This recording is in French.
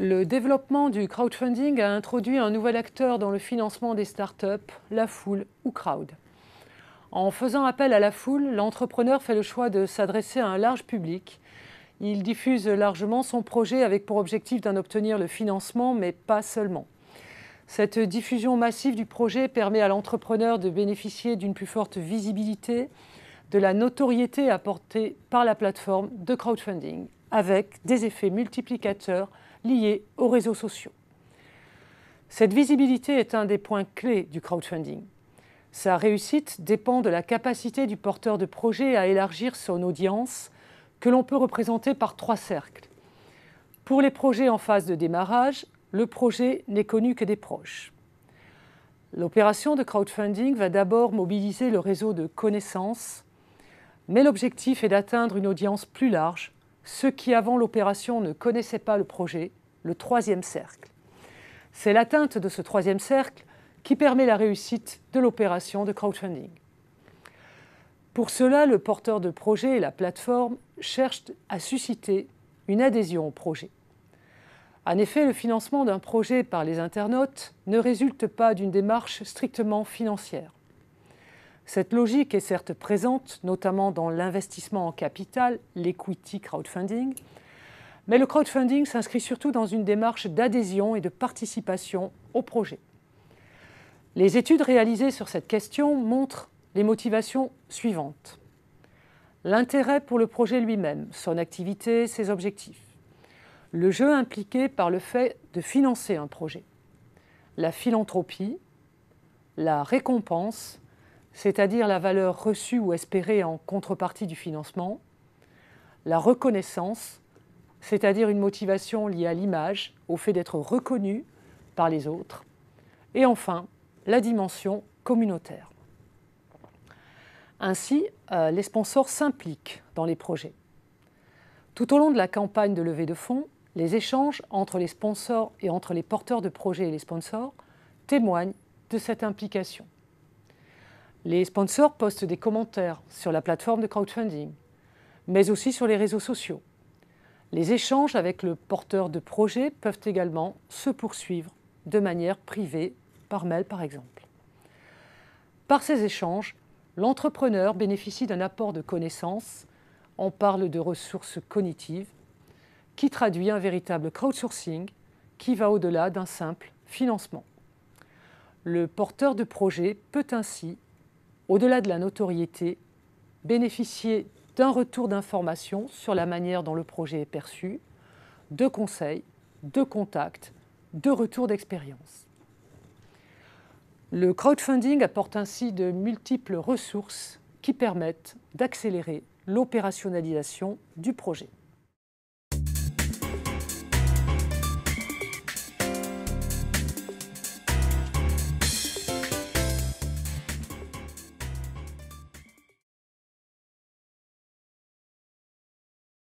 Le développement du crowdfunding a introduit un nouvel acteur dans le financement des startups, la foule ou crowd. En faisant appel à la foule, l'entrepreneur fait le choix de s'adresser à un large public. Il diffuse largement son projet avec pour objectif d'en obtenir le financement, mais pas seulement. Cette diffusion massive du projet permet à l'entrepreneur de bénéficier d'une plus forte visibilité, de la notoriété apportée par la plateforme de crowdfunding avec des effets multiplicateurs liés aux réseaux sociaux. Cette visibilité est un des points clés du crowdfunding. Sa réussite dépend de la capacité du porteur de projet à élargir son audience, que l'on peut représenter par trois cercles. Pour les projets en phase de démarrage, le projet n'est connu que des proches. L'opération de crowdfunding va d'abord mobiliser le réseau de connaissances mais l'objectif est d'atteindre une audience plus large, ceux qui avant l'opération ne connaissaient pas le projet, le troisième cercle. C'est l'atteinte de ce troisième cercle qui permet la réussite de l'opération de crowdfunding. Pour cela, le porteur de projet et la plateforme cherchent à susciter une adhésion au projet. En effet, le financement d'un projet par les internautes ne résulte pas d'une démarche strictement financière. Cette logique est certes présente, notamment dans l'investissement en capital, l'equity crowdfunding, mais le crowdfunding s'inscrit surtout dans une démarche d'adhésion et de participation au projet. Les études réalisées sur cette question montrent les motivations suivantes. L'intérêt pour le projet lui-même, son activité, ses objectifs. Le jeu impliqué par le fait de financer un projet. La philanthropie, la récompense c'est-à-dire la valeur reçue ou espérée en contrepartie du financement, la reconnaissance, c'est-à-dire une motivation liée à l'image, au fait d'être reconnu par les autres, et enfin la dimension communautaire. Ainsi, euh, les sponsors s'impliquent dans les projets. Tout au long de la campagne de levée de fonds, les échanges entre les sponsors et entre les porteurs de projets et les sponsors témoignent de cette implication. Les sponsors postent des commentaires sur la plateforme de crowdfunding, mais aussi sur les réseaux sociaux. Les échanges avec le porteur de projet peuvent également se poursuivre de manière privée, par mail par exemple. Par ces échanges, l'entrepreneur bénéficie d'un apport de connaissances, on parle de ressources cognitives, qui traduit un véritable crowdsourcing qui va au-delà d'un simple financement. Le porteur de projet peut ainsi au-delà de la notoriété, bénéficier d'un retour d'information sur la manière dont le projet est perçu, de conseils, de contacts, de retours d'expérience. Le crowdfunding apporte ainsi de multiples ressources qui permettent d'accélérer l'opérationnalisation du projet.